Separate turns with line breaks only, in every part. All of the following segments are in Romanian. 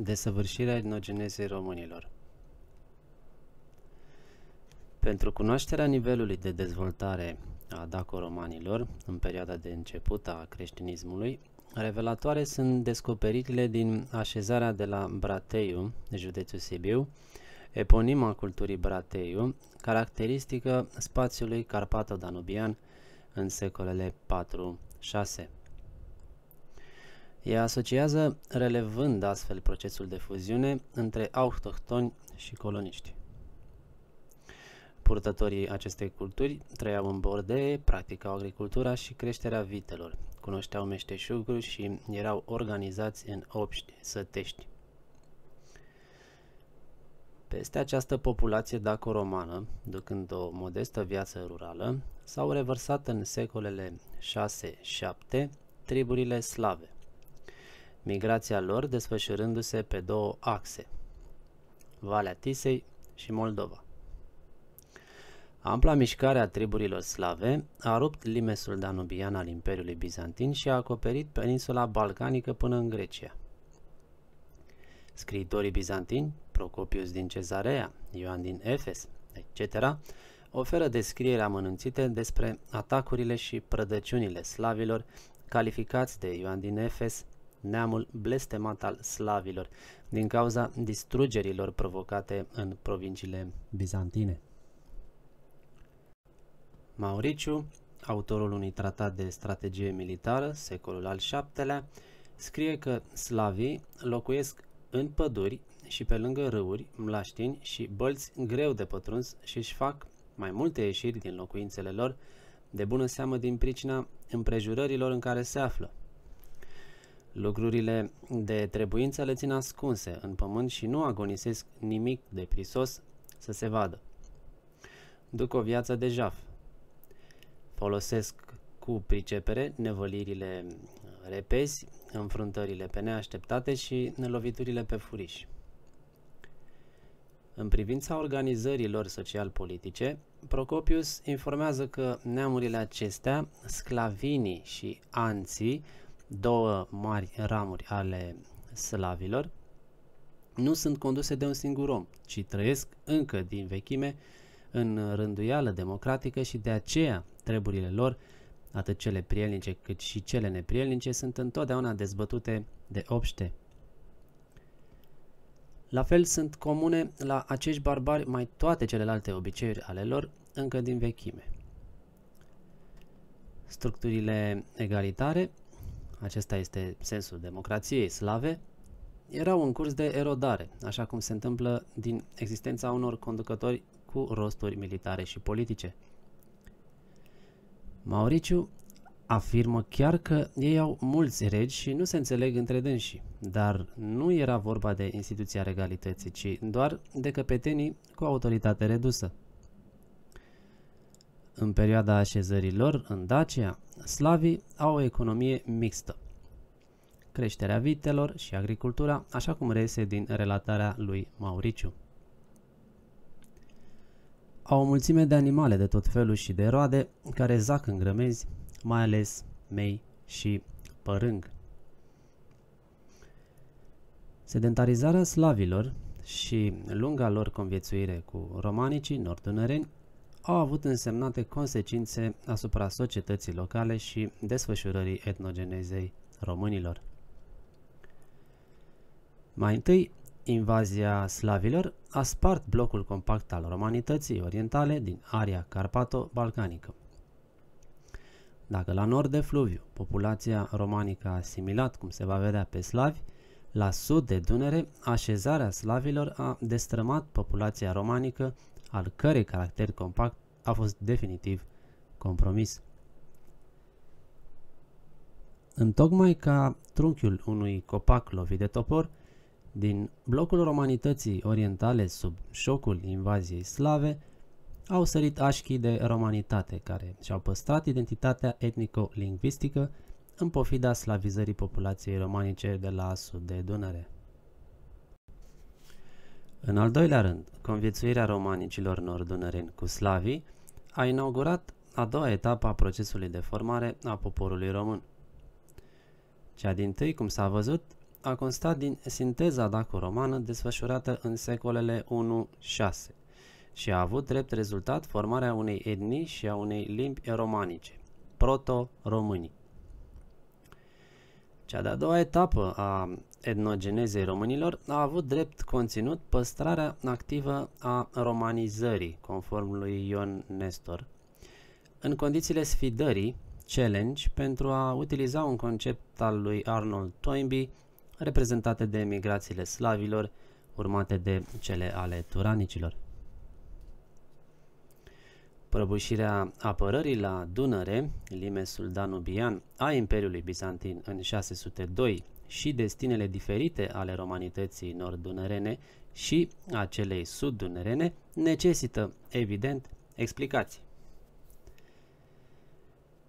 Desăvârșirea etnogenezei românilor Pentru cunoașterea nivelului de dezvoltare a dacoromanilor în perioada de început a creștinismului, revelatoare sunt descoperirile din așezarea de la Brateiu, județul Sibiu, eponima culturii Brateiu, caracteristică spațiului carpato-danubian în secolele 4-6. Ea asociază relevând astfel procesul de fuziune între autohtoni și coloniști. Purtătorii acestei culturi trăiau în bordee, practicau agricultura și creșterea vitelor, cunoșteau meșteșuguri și erau organizați în obști sătești. Peste această populație dacoromană, ducând o modestă viață rurală, s-au revărsat în secolele 6-7 triburile slave migrația lor desfășurându-se pe două axe, Valea Tisei și Moldova. Ampla mișcare a triburilor slave a rupt limesul danubian al Imperiului Bizantin și a acoperit peninsula balcanică până în Grecia. Scriitorii bizantini, Procopius din Cezarea, Ioan din Efes, etc., oferă descrieri amănunțite despre atacurile și prădăciunile slavilor calificați de Ioan din Efes neamul blestemat al slavilor, din cauza distrugerilor provocate în provinciile bizantine. Mauriciu, autorul unui tratat de strategie militară, secolul al VII-lea, scrie că slavii locuiesc în păduri și pe lângă râuri, mlaștini și bălți greu de pătruns și își fac mai multe ieșiri din locuințele lor, de bună seamă din pricina împrejurărilor în care se află. Lucrurile de trebuință le țin ascunse în pământ și nu agonisesc nimic de prisos să se vadă. Duc o viață de jaf. Folosesc cu pricepere nevălirile repezi, înfruntările pe neașteptate și neloviturile pe furiș. În privința organizărilor social-politice, Procopius informează că neamurile acestea, sclavinii și anții, două mari ramuri ale slavilor, nu sunt conduse de un singur om, ci trăiesc încă din vechime în rânduială democratică și de aceea treburile lor, atât cele prielnice cât și cele neprielnice, sunt întotdeauna dezbătute de obște. La fel sunt comune la acești barbari mai toate celelalte obiceiuri ale lor încă din vechime. Structurile egalitare acesta este sensul democrației slave, erau în curs de erodare, așa cum se întâmplă din existența unor conducători cu rosturi militare și politice. Mauriciu afirmă chiar că ei au mulți regi și nu se înțeleg între dânsii, dar nu era vorba de instituția regalității, ci doar de căpetenii cu autoritate redusă. În perioada așezărilor în Dacia, Slavii au o economie mixtă. Creșterea vitelor și agricultura, așa cum reiese din relatarea lui Mauriciu. Au o mulțime de animale de tot felul și de roade care zac în grămezi, mai ales mei și părâng. Sedentarizarea slavilor și lunga lor conviețuire cu romanicii nordunăreni au avut însemnate consecințe asupra societății locale și desfășurării etnogenezei românilor. Mai întâi, invazia slavilor a spart blocul compact al romanității orientale din area carpato-balcanică. Dacă la nord de fluviu populația romanică a asimilat, cum se va vedea, pe slavi, la sud de Dunăre, așezarea slavilor a destrămat populația romanică al cărei caracter compact a fost definitiv compromis. Întocmai ca trunchiul unui copac lovit de topor, din blocul romanității orientale sub șocul invaziei slave, au sărit așchii de romanitate care și-au păstrat identitatea etnico-lingvistică în pofida slavizării populației romanice de la sud de Dunăre. În al doilea rând, conviețuirea romanicilor nordunăreni cu slavii a inaugurat a doua etapă a procesului de formare a poporului român. Cea din tâi, cum s-a văzut, a constat din sinteza daco-romană desfășurată în secolele 1-6 și a avut drept rezultat formarea unei etnii și a unei limbi romanice, proto-românii. Cea de-a doua etapă a etnogenezei românilor a avut drept conținut păstrarea activă a romanizării, conform lui Ion Nestor, în condițiile sfidării, challenge, pentru a utiliza un concept al lui Arnold Toynbee, reprezentate de migrațiile slavilor, urmate de cele ale turanicilor. Prăbușirea apărării la Dunăre, limesul danubian a Imperiului Bizantin în 602 și destinele diferite ale romanității nord-dunărene și a celei sud-dunărene necesită, evident, explicații.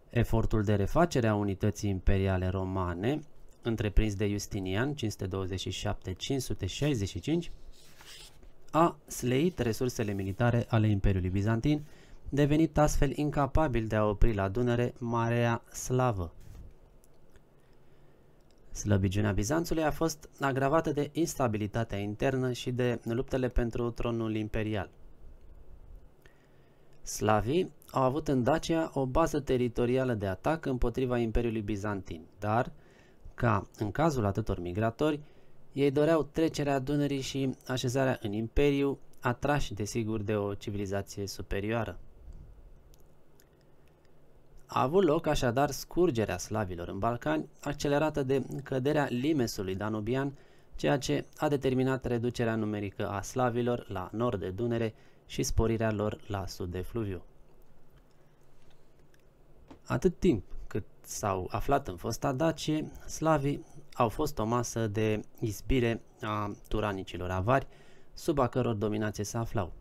Efortul de refacere a unității imperiale romane, întreprins de Justinian 527-565, a sleit resursele militare ale Imperiului Bizantin, devenit astfel incapabil de a opri la Dunăre Marea Slavă, Slăbiciunea Bizanțului a fost agravată de instabilitatea internă și de luptele pentru tronul imperial. Slavii au avut în Dacia o bază teritorială de atac împotriva Imperiului Bizantin, dar, ca în cazul atâtor migratori, ei doreau trecerea Dunării și așezarea în imperiu, atrași desigur de o civilizație superioară. A avut loc așadar scurgerea slavilor în Balcani, accelerată de căderea limesului danubian, ceea ce a determinat reducerea numerică a slavilor la nord de Dunăre și sporirea lor la sud de fluviu. Atât timp cât s-au aflat în fosta Dacie, slavii au fost o masă de izbire a turanicilor avari, sub a căror dominație se aflau.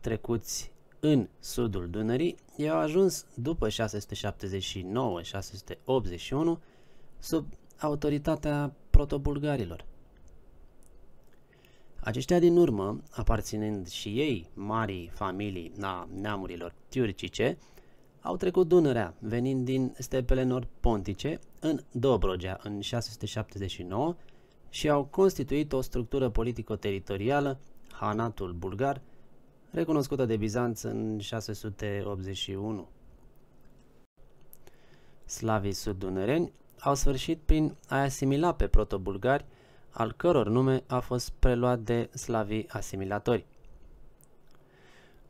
Trecuți în sudul Dunării, ei au ajuns după 679-681 sub autoritatea protobulgarilor. Aceștia din urmă, aparținând și ei marii familii a neamurilor turcice, au trecut Dunărea, venind din stepele nord-pontice în Dobrogea în 679 și au constituit o structură politico-teritorială, Hanatul Bulgar, recunoscută de Bizanț în 681. Slavii sud-dunăreni au sfârșit prin a asimila pe protobulgari, al căror nume a fost preluat de slavii asimilatori.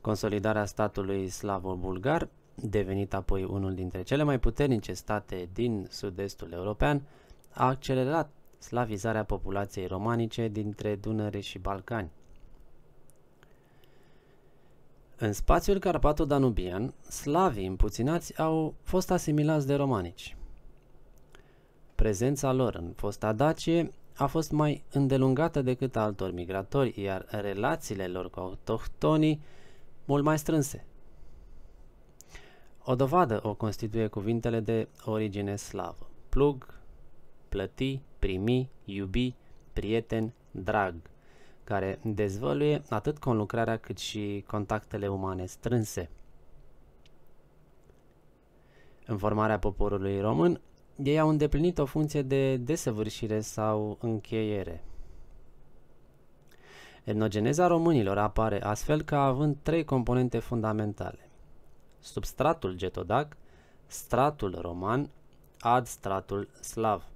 Consolidarea statului slavo-bulgar, devenit apoi unul dintre cele mai puternice state din sud-estul european, a accelerat slavizarea populației romanice dintre Dunăre și Balcani. În spațiul carpato-danubian, slavii împuținați au fost asimilați de romanici. Prezența lor în fosta Dacie a fost mai îndelungată decât a altor migratori, iar relațiile lor cu autohtonii mult mai strânse. O dovadă o constituie cuvintele de origine slavă. Plug, plăti, primi, iubi, prieten, drag – care dezvăluie atât conlucrarea cât și contactele umane strânse. În formarea poporului român, ei au îndeplinit o funcție de desăvârșire sau încheiere. Etnogeneza românilor apare astfel ca având trei componente fundamentale. Substratul getodac, stratul roman, ad stratul slav.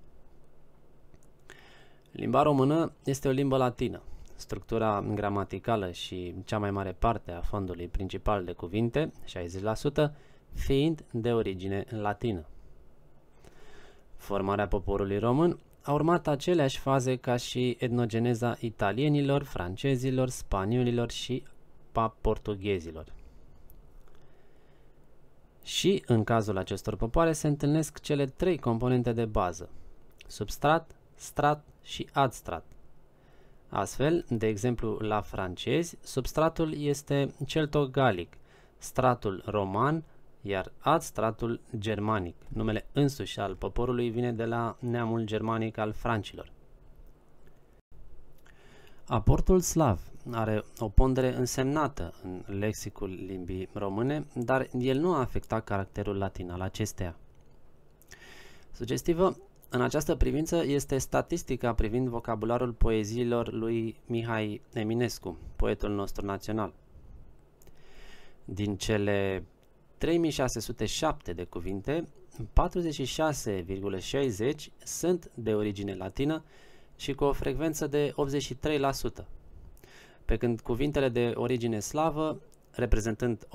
Limba română este o limbă latină, structura gramaticală și cea mai mare parte a fondului principal de cuvinte, 60%, fiind de origine latină. Formarea poporului român a urmat aceleași faze ca și etnogeneza italienilor, francezilor, spaniolilor și a portughezilor. Și, în cazul acestor popoare, se întâlnesc cele trei componente de bază, substrat, strat și adstrat, Astfel, de exemplu, la francezi, substratul este celtogalic, stratul roman, iar alt stratul germanic. Numele însuși al poporului vine de la neamul germanic al francilor. Aportul slav are o pondere însemnată în lexicul limbii române, dar el nu a afectat caracterul latin al acesteia. Sugestivă, în această privință este statistica privind vocabularul poeziilor lui Mihai Eminescu, poetul nostru național. Din cele 3607 de cuvinte, 46,60 sunt de origine latină și cu o frecvență de 83%, pe când cuvintele de origine slavă, reprezentând 18,81%,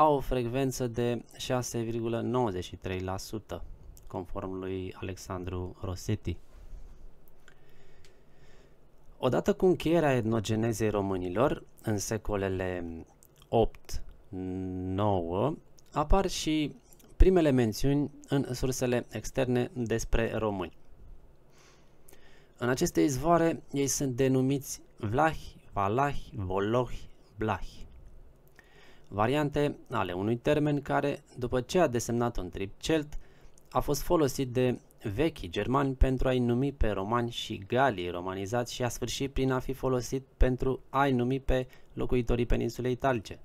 au o frecvență de 6,93% conform lui Alexandru Rossetti. Odată cu încheierea etnogenezei românilor, în secolele 8-9, apar și primele mențiuni în sursele externe despre români. În aceste izvoare, ei sunt denumiți vlahi, valahi, volohi, blahi variante ale unui termen care, după ce a desemnat un trip celt, a fost folosit de vechii germani pentru a-i numi pe romani și galii romanizați și a sfârșit prin a fi folosit pentru a-i numi pe locuitorii peninsulei italice.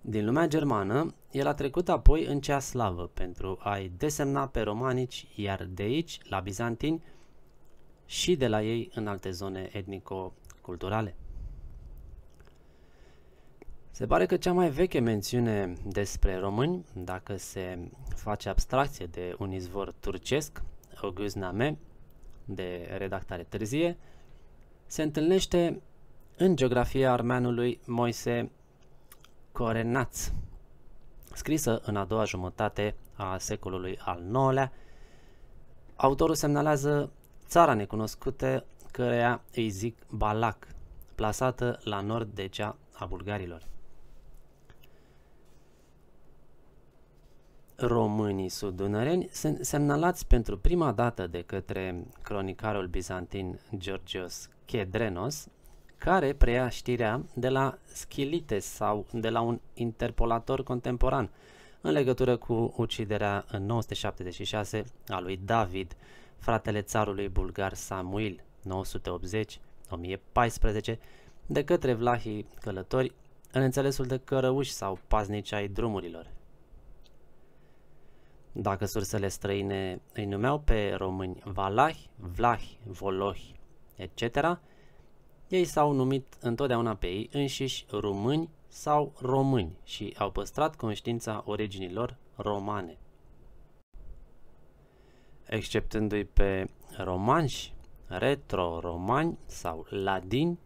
Din lumea germană, el a trecut apoi în cea slavă pentru a-i desemna pe romanici, iar de aici la bizantini și de la ei în alte zone etnico-culturale. Se pare că cea mai veche mențiune despre români, dacă se face abstracție de un izvor turcesc, Oguzname, de redactare târzie, se întâlnește în geografia armeanului Moise Corenaț, scrisă în a doua jumătate a secolului al IX-lea. Autorul semnalează țara necunoscută căreia îi zic Balac, plasată la nord de cea a bulgarilor. românii sudunăreni sunt semnalați pentru prima dată de către cronicarul bizantin Georgios Chedrenos, care preia știrea de la Schilites sau de la un interpolator contemporan în legătură cu uciderea în 976 a lui David, fratele țarului bulgar Samuel, 980-1014, de către vlahii călători în înțelesul de cărăuși sau paznici ai drumurilor dacă sursele străine îi numeau pe români valahi, vlahi, volohi, etc., ei s-au numit întotdeauna pe ei înșiși români sau români și au păstrat conștiința originilor romane. Exceptându-i pe romanși, retro-romani sau ladini,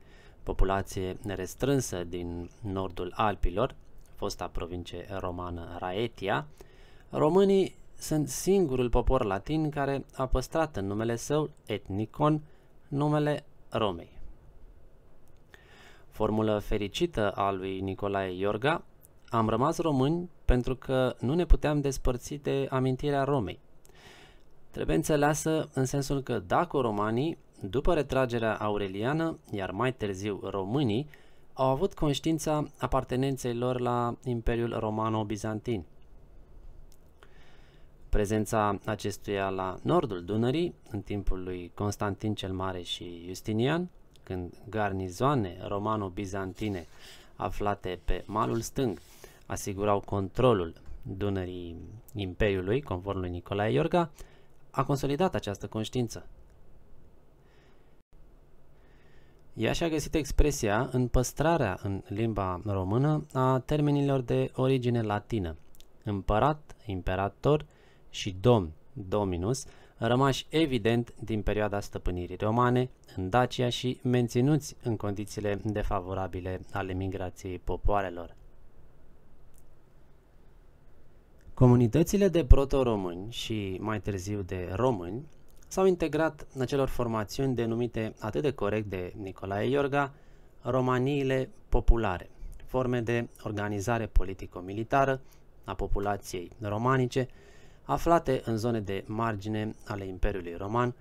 populație restrânsă din nordul Alpilor, fosta provincie romană Raetia, românii sunt singurul popor latin care a păstrat în numele său etnicon numele Romei. Formulă fericită a lui Nicolae Iorga, am rămas români pentru că nu ne puteam despărți de amintirea Romei. Trebuie înțeleasă în sensul că dacă romanii, după retragerea aureliană, iar mai târziu românii, au avut conștiința apartenenței lor la Imperiul Romano-Bizantin – prezența acestuia la nordul Dunării, în timpul lui Constantin cel Mare și Justinian, când garnizoane romano-bizantine aflate pe malul stâng asigurau controlul Dunării Imperiului, conform lui Nicolae Iorga, a consolidat această conștiință. Ea și-a găsit expresia în păstrarea în limba română a termenilor de origine latină, împărat, imperator, și domn dominus, rămași evident din perioada stăpânirii romane în Dacia și menținuți în condițiile defavorabile ale migrației popoarelor. Comunitățile de proto-români și mai târziu de români s-au integrat în acelor formațiuni denumite atât de corect de Nicolae Iorga, romaniile populare, forme de organizare politico-militară a populației romanice, aflate în zone de margine ale Imperiului Roman,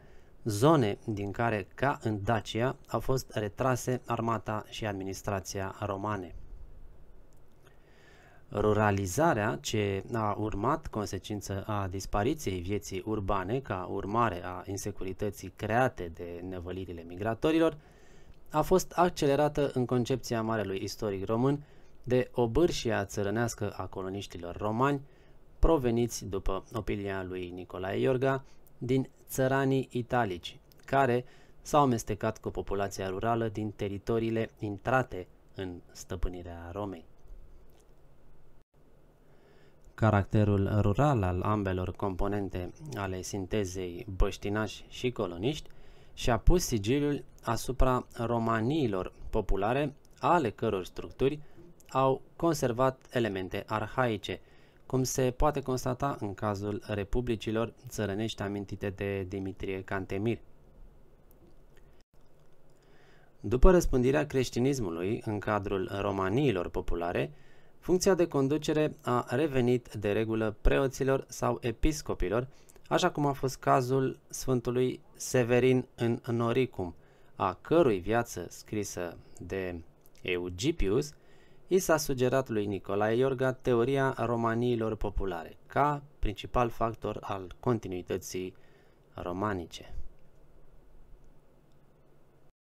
zone din care, ca în Dacia, a fost retrase armata și administrația romane. Ruralizarea ce a urmat, consecință a dispariției vieții urbane ca urmare a insecurității create de nevălirile migratorilor, a fost accelerată în concepția marelui istoric român de o țărănească a coloniștilor romani, proveniți, după opinia lui Nicolae Iorga, din țăranii italici, care s-au amestecat cu populația rurală din teritoriile intrate în stăpânirea Romei. Caracterul rural al ambelor componente ale sintezei băștinași și coloniști și-a pus sigiliul asupra romaniilor populare, ale căror structuri au conservat elemente arhaice, cum se poate constata în cazul republicilor țărănești amintite de Dimitrie Cantemir. După răspândirea creștinismului în cadrul romaniilor populare, funcția de conducere a revenit de regulă preoților sau episcopilor, așa cum a fost cazul Sfântului Severin în Noricum, a cărui viață scrisă de Eugipius i s-a sugerat lui Nicolae Iorga teoria romaniilor populare ca principal factor al continuității romanice.